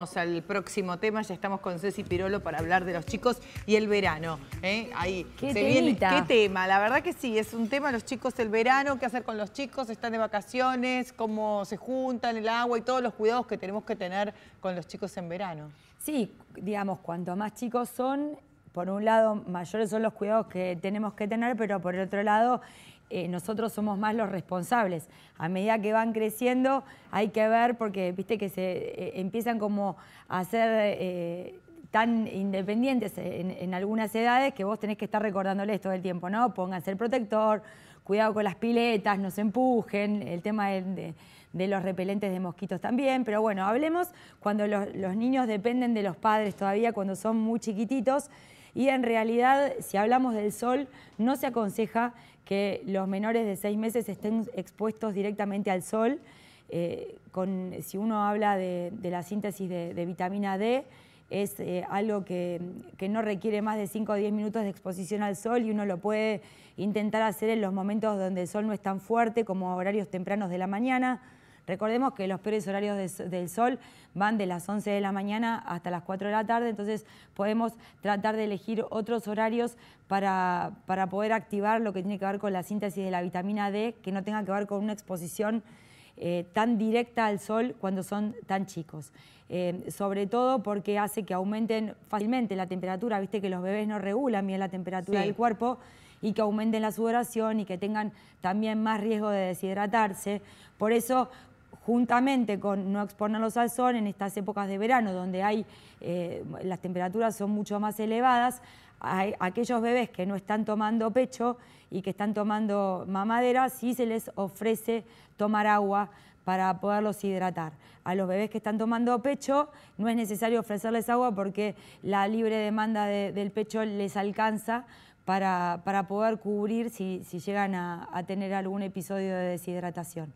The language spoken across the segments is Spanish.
Vamos al próximo tema, ya estamos con Ceci Pirolo para hablar de los chicos y el verano. ¿eh? Ahí ¿Qué, se ¿Qué tema? La verdad que sí, es un tema los chicos el verano, qué hacer con los chicos, están de vacaciones, cómo se juntan el agua y todos los cuidados que tenemos que tener con los chicos en verano. Sí, digamos, cuanto más chicos son, por un lado mayores son los cuidados que tenemos que tener, pero por el otro lado eh, nosotros somos más los responsables. A medida que van creciendo hay que ver porque, viste, que se eh, empiezan como a ser eh, tan independientes en, algunas edades que vos tenés que estar recordándoles todo el tiempo, ¿no? Pónganse el protector, cuidado con las piletas, no se empujen, el tema de, los repelentes de mosquitos también, pero bueno, hablemos cuando los niños dependen de los padres todavía, cuando son muy chiquititos, y en realidad, si hablamos del sol, no se aconseja que los menores de seis meses estén expuestos directamente al sol. Eh, si uno habla de, la síntesis de, vitamina D, es eh, algo que, que, no requiere más de 5 o 10 minutos de exposición al sol y uno lo puede intentar hacer en los momentos donde el sol no es tan fuerte como a horarios tempranos de la mañana Recordemos que los peores horarios del sol van de las 11 de la mañana hasta las 4 de la tarde, entonces podemos tratar de elegir otros horarios para, para poder activar lo que tiene que ver con la síntesis de la vitamina D, que no tenga que ver con una exposición eh, tan directa al sol cuando son tan chicos. Eh, sobre todo porque hace que aumenten fácilmente la temperatura, viste que los bebés no regulan bien la temperatura del cuerpo y que aumenten la sudoración y que tengan también más riesgo de deshidratarse. Por eso juntamente con no exponerlos al sol en estas épocas de verano donde hay, eh, las temperaturas son mucho más elevadas, hay aquellos bebés que no están tomando pecho y que están tomando mamadera, sí se les ofrece tomar agua para poderlos hidratar. A los bebés que están tomando pecho no es necesario ofrecerles agua porque la libre demanda del pecho les alcanza para, poder cubrir si, llegan a tener algún episodio de deshidratación.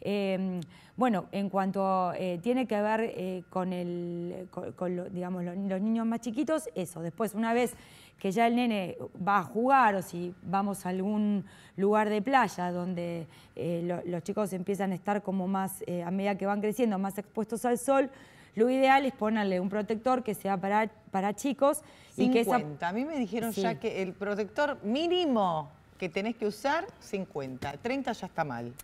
Em, bueno, en cuanto eh, tiene que ver eh, con, el, los, niños más chiquitos, eso. Después, una vez que ya el nene va a jugar o si vamos a algún lugar de playa donde eh, los chicos empiezan a estar como más, a medida que van creciendo, más expuestos al sol, lo ideal es ponerle un protector que sea para, para chicos. 50. A mí me dijeron ya que el protector mínimo que tenés que usar, 50. 30 ya está mal.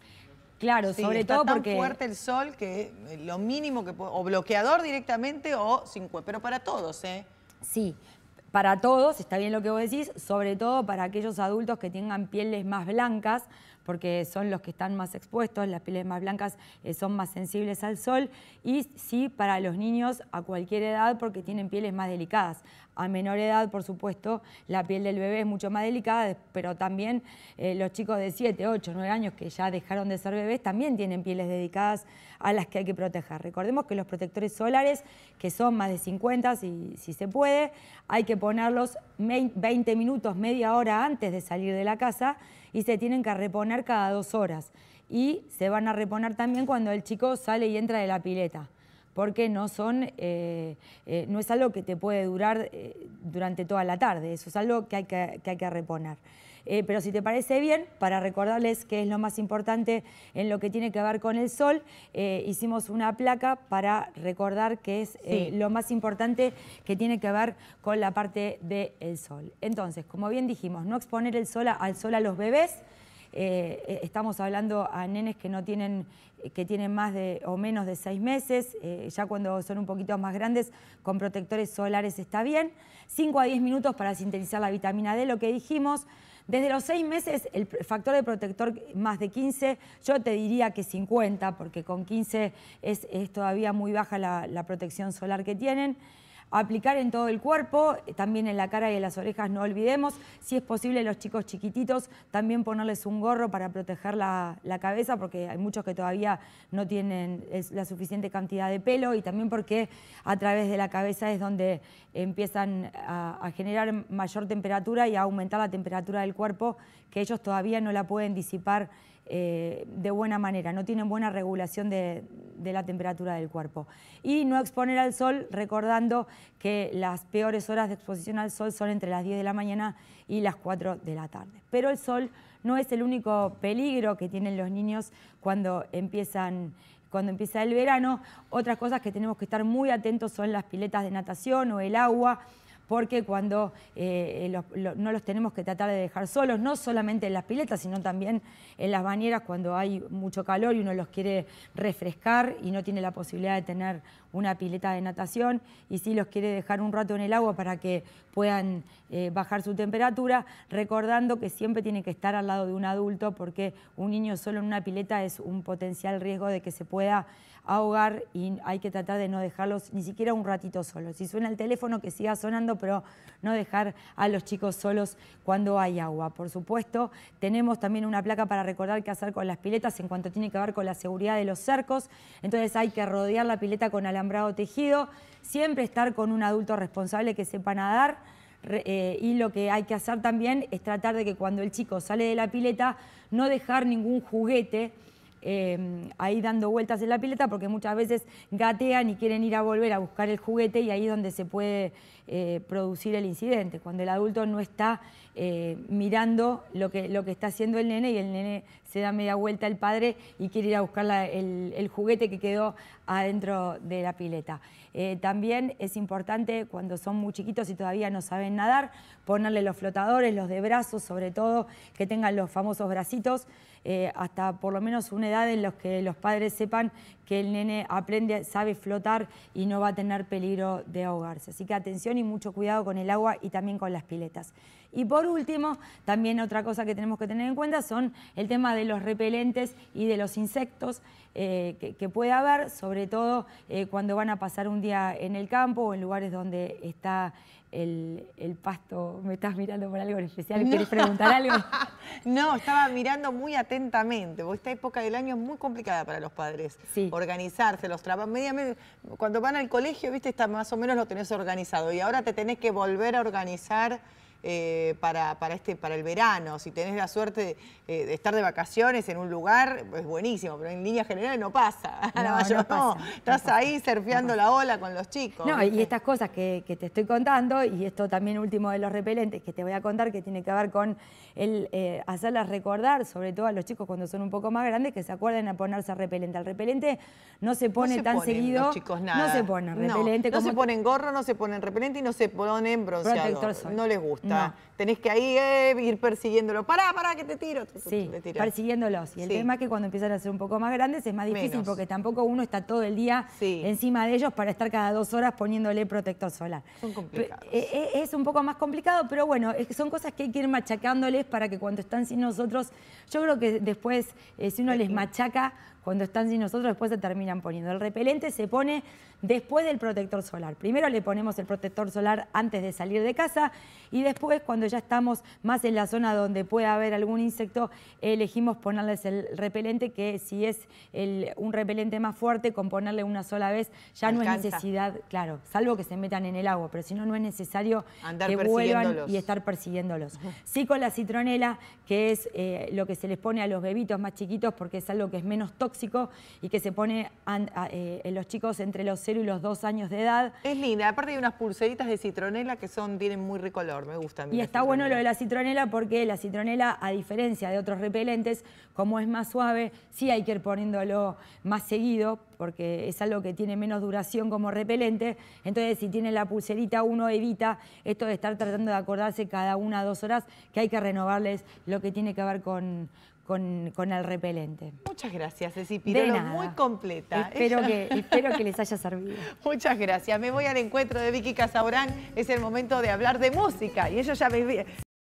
Claro, sobre está todo tan fuerte el sol que eh, lo mínimo que o bloqueador directamente o sin pero para todos, ¿eh? Sí, para todos, está bien lo que vos decís, sobre todo para aquellos adultos que tengan pieles más blancas, porque son los que están más expuestos, las pieles más blancas eh, son más sensibles al sol y sí para los niños a cualquier edad porque tienen pieles más delicadas. A menor edad, por supuesto, la piel del bebé es mucho más delicada, pero también eh, los chicos de 7, 8, 9 años que ya dejaron de ser bebés también tienen pieles dedicadas a las que hay que proteger. Recordemos que los protectores solares, que son más de 50, si, si se puede, hay que ponerlos 20 minutos, media hora antes de salir de la casa y se tienen que reponer cada dos horas. Y se van a reponer también cuando el chico sale y entra de la pileta porque no, son, eh, eh, no es algo que te puede durar eh, durante toda la tarde, eso es algo que hay que, que, hay que reponer. Eh, pero si te parece bien, para recordarles qué es lo más importante en lo que tiene que ver con el sol, eh, hicimos una placa para recordar qué es eh, lo más importante que tiene que ver con la parte del sol. Entonces, como bien dijimos, no exponer el sol al sol a los bebés. estamos hablando a nenes que no tienen que tienen más de o menos de seis meses, ya cuando son un poquito más grandes, con protectores solares está bien. 5 a 10 minutos para sintetizar la vitamina D, lo que dijimos. Desde los seis meses, el factor de protector más de 15, yo te diría que 50, porque con 15 es, todavía muy baja la protección solar que tienen aplicar en todo el cuerpo, también en la cara y en las orejas, no olvidemos. Si es posible, los chicos chiquititos, también ponerles un gorro para proteger la, cabeza, porque hay muchos que todavía no tienen la suficiente cantidad de pelo y también porque a través de la cabeza es donde empiezan a, a generar mayor temperatura y a aumentar la temperatura del cuerpo, que ellos todavía no la pueden disipar eh, de buena manera, no tienen buena regulación de, la temperatura del cuerpo. Y no exponer al sol, recordando que las peores horas de exposición al sol son entre las 10 de la mañana y las 4 de la tarde. Pero el sol no es el único peligro que tienen los niños cuando cuando empieza el verano. Otras cosas que tenemos que estar muy atentos son las piletas de natación o el agua, porque cuando eh, eh, no los tenemos que tratar de dejar solos, no solamente en las piletas, sino también en las bañeras cuando hay mucho calor y uno los quiere refrescar y no tiene la posibilidad de tener una pileta de natación y si los quiere dejar un rato en el agua para que puedan eh, bajar su temperatura, recordando que siempre tiene que estar al lado de un adulto porque un niño solo en una pileta es un potencial riesgo de que se pueda ahogar y hay que tratar de no dejarlos ni siquiera un ratito solos. Si suena el teléfono, que siga sonando pero no dejar a los chicos solos cuando hay agua. Por supuesto, tenemos también una placa para recordar qué hacer con las piletas en cuanto tiene que ver con la seguridad de los cercos. Entonces hay que rodear la pileta con alambrado tejido, siempre estar con un adulto responsable que sepa nadar. Eh, y lo que hay que hacer también es tratar de que cuando el chico sale de la pileta no dejar ningún juguete Em, ahí dando vueltas en la pileta porque muchas veces gatean y quieren ir a volver a buscar el juguete y ahí es donde se puede eh, producir el incidente, cuando el adulto no está eh, mirando lo que, está haciendo el nene y el nene se da media vuelta al padre y quiere ir a buscar el juguete que quedó adentro de la pileta. Eh, también es importante cuando son muy chiquitos y todavía no saben nadar, ponerle los flotadores, los de brazos, sobre todo que tengan los famosos bracitos, eh, hasta por lo menos una edad en los que los padres sepan que el nene aprende, sabe flotar y no va a tener peligro de ahogarse. Así que atención y mucho cuidado con el agua y también con las piletas. Y por último, también otra cosa que tenemos que tener en cuenta son el tema de los repelentes y de los insectos eh, que, puede haber, sobre todo cuando van a pasar un día en el campo o en lugares donde está el, pasto. ¿Me estás mirando por algo en especial? ¿Querés preguntar algo? no, estaba mirando muy atentamente, esta época del año es muy complicada para los padres. Organizarse, los trabajos. Cuando van al colegio, viste, está más o menos lo tenés organizado y ahora te tenés que volver a organizar eh, para, para, este, para el verano. Si tenés la suerte eh, de, estar de vacaciones en un lugar, es buenísimo, pero en línea general no pasa. No, Estás ahí surfeando la ola con los chicos. No, y estas cosas que, te estoy contando, y esto también último de los repelentes que te voy a contar, que tiene que ver con el eh, hacerlas recordar, sobre todo a los chicos cuando son un poco más grandes, que se acuerden a ponerse repelente. Al repelente no se pone tan seguido. No se ponen repelente. No, se ponen gorro, no se ponen repelente y no se ponen bronceador. No les gusta tenés que ahí eh, ir persiguiéndolos. Pará, pará, que te tiro. Sí, persiguiéndolos. Y el tema es que cuando empiezan a ser un poco más grandes es más difícil porque tampoco uno está todo el día encima de ellos para estar cada dos horas poniéndole protector solar. Eh, eh, es un poco más complicado, pero bueno, son cosas que hay que ir machacándoles para que cuando están sin nosotros, yo creo que después, si uno les machaca cuando están sin nosotros, después se terminan poniendo. El repelente se pone después del protector solar. Primero le ponemos el protector solar antes de salir de casa y después, cuando ya estamos más en la zona donde pueda haber algún insecto, elegimos ponerles el repelente, que si es un repelente más fuerte, con ponerle una sola vez ya no es necesidad, claro, salvo que se metan en el agua, pero si no, no es necesario Andar que vuelvan y estar persiguiéndolos. Sí con la citronela, que es eh, lo que se les pone a los bebitos más chiquitos porque es algo que es menos tóxico y que se pone eh, en los chicos entre los 0 y los 2 años de edad. Es linda, aparte hay unas pulseritas de citronela que son, tienen muy rico me gusta. y está bueno lo de la citronela porque la citronela, a diferencia de otros repelentes, como es más suave, sí hay que ir poniéndolo más seguido porque es algo que tiene menos duración como repelente. Entonces, si tiene la pulserita, uno evita esto de estar tratando de acordarse cada una o dos horas que hay que renovarles lo que tiene que ver con, con, el repelente. Muchas gracias, Ceci Pirolo, muy completa. ¿eh? Espero que, espero que les haya servido. Muchas gracias. Me voy al encuentro de Vicky Casaurán. Es el momento de hablar de música y ellos ya me...